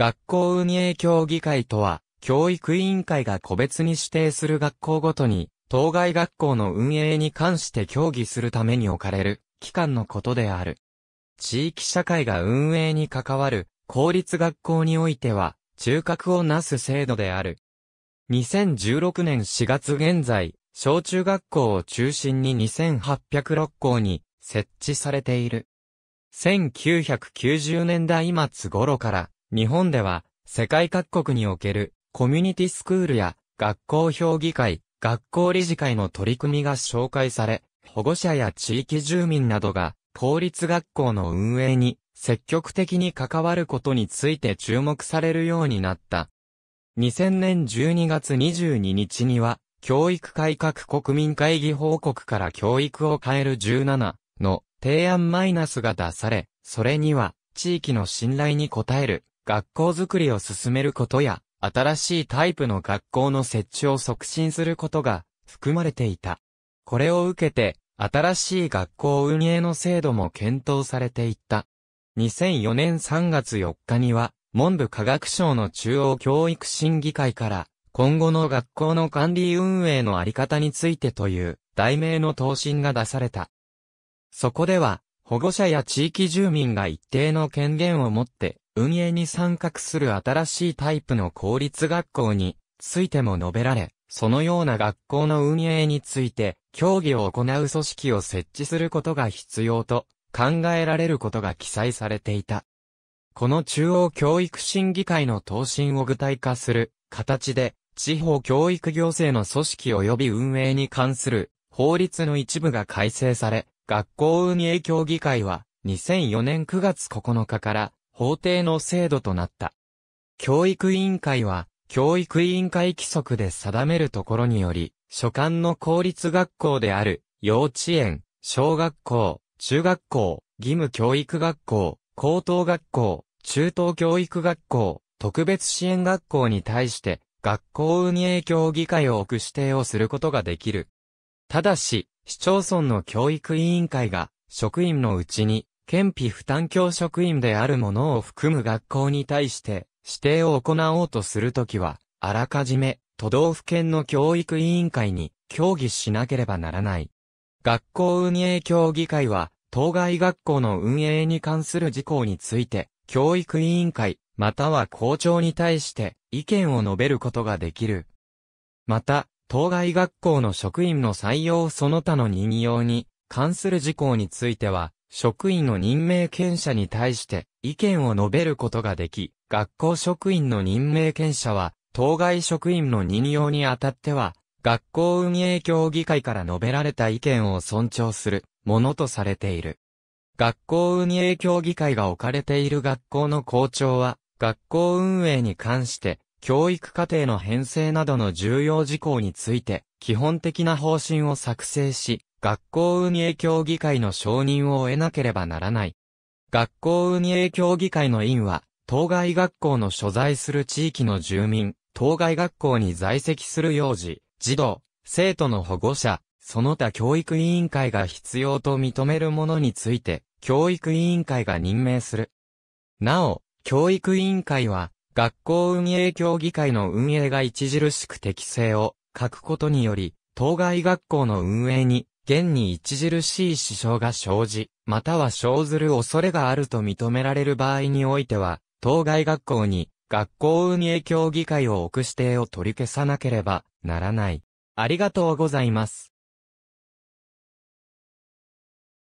学校運営協議会とは、教育委員会が個別に指定する学校ごとに、当該学校の運営に関して協議するために置かれる、機関のことである。地域社会が運営に関わる、公立学校においては、中核をなす制度である。2016年4月現在、小中学校を中心に2806校に設置されている。1990年代末頃から日本では世界各国におけるコミュニティスクールや学校評議会、学校理事会の取り組みが紹介され、保護者や地域住民などが公立学校の運営に積極的に関わることについて注目されるようになった。2000年12月22日には、教育改革国民会議報告から教育を変える17の提案マイナスが出され、それには地域の信頼に応える学校づくりを進めることや、新しいタイプの学校の設置を促進することが含まれていた。これを受けて、新しい学校運営の制度も検討されていった。2004年3月4日には、文部科学省の中央教育審議会から、今後の学校の管理運営のあり方についてという題名の答申が出された。そこでは、保護者や地域住民が一定の権限を持って、運営に参画する新しいタイプの公立学校についても述べられ、そのような学校の運営について、協議を行う組織を設置することが必要と考えられることが記載されていた。この中央教育審議会の答申を具体化する形で、地方教育行政の組織及び運営に関する法律の一部が改正され、学校運営協議会は2004年9月9日から法定の制度となった。教育委員会は、教育委員会規則で定めるところにより、所管の公立学校である、幼稚園、小学校、中学校、義務教育学校、高等学校、中等教育学校、特別支援学校に対して、学校運営協議会を置く指定をすることができる。ただし、市町村の教育委員会が、職員のうちに、県費負担教職員である者を含む学校に対して指定を行おうとするときは、あらかじめ都道府県の教育委員会に協議しなければならない。学校運営協議会は、当該学校の運営に関する事項について、教育委員会、または校長に対して意見を述べることができる。また、当該学校の職員の採用その他の任用に関する事項については、職員の任命権者に対して意見を述べることができ、学校職員の任命権者は、当該職員の任用にあたっては、学校運営協議会から述べられた意見を尊重するものとされている。学校運営協議会が置かれている学校の校長は、学校運営に関して、教育課程の編成などの重要事項について、基本的な方針を作成し、学校運営協議会の承認を得なければならない。学校運営協議会の委員は、当該学校の所在する地域の住民、当該学校に在籍する幼児、児童、生徒の保護者、その他教育委員会が必要と認めるものについて、教育委員会が任命する。なお、教育委員会は、学校運営協議会の運営が著しく適正を欠くことにより、当該学校の運営に現に著しい支障が生じ、または生ずる恐れがあると認められる場合においては、当該学校に、学校運営協議会を置く指定を取り消さなければならない。ありがとうございます。